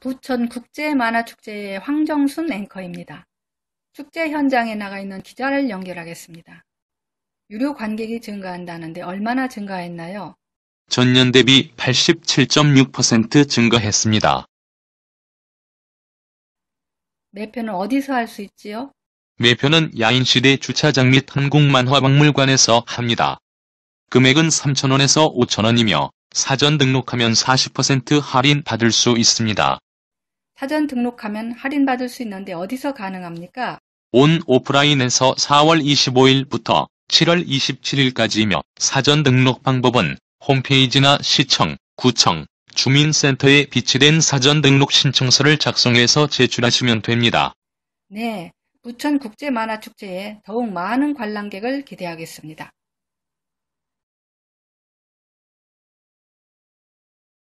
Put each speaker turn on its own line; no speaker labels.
부천 국제만화축제의 황정순 앵커입니다. 축제 현장에 나가 있는 기자를 연결하겠습니다. 유료 관객이 증가한다는데 얼마나 증가했나요?
전년 대비 87.6% 증가했습니다.
매표는 어디서 할 수 있지요?
매표는
야인시대 주차장 및 한국만화박물관에서 합니다. 금액은 3,000원에서 5,000원이며 사전 등록하면 40% 할인 받을 수 있습니다.
사전 등록하면 할인받을 수 있는데 어디서 가능합니까?
온 오프라인에서 4월 25일부터 7월 27일까지이며 사전 등록 방법은 홈페이지나 시청, 구청, 주민센터에 비치된 사전 등록 신청서를 작성해서 제출하시면 됩니다.
네, 부천 국제만화축제에
더욱 많은 관람객을 기대하겠습니다.